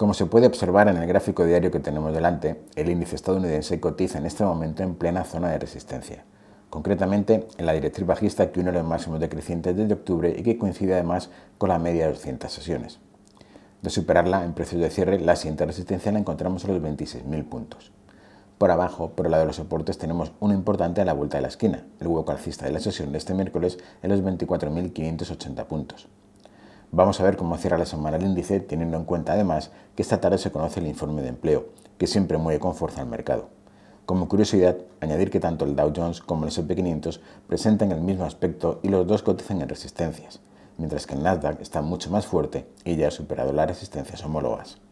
Como se puede observar en el gráfico diario que tenemos delante, el índice estadounidense cotiza en este momento en plena zona de resistencia, concretamente en la directriz bajista que une los máximos decrecientes desde octubre y que coincide además con la media de 200 sesiones. De superarla en precios de cierre, la siguiente resistencia la encontramos a los 26.000 puntos. Por abajo, por el lado de los soportes, tenemos uno importante a la vuelta de la esquina, el hueco alcista de la sesión de este miércoles en los 24.580 puntos. Vamos a ver cómo cierra la semana el índice, teniendo en cuenta además que esta tarde se conoce el informe de empleo, que siempre mueve con fuerza al mercado. Como curiosidad, añadir que tanto el Dow Jones como el S&P 500 presentan el mismo aspecto y los dos cotizan en resistencias, mientras que el Nasdaq está mucho más fuerte y ya ha superado las resistencias homólogas.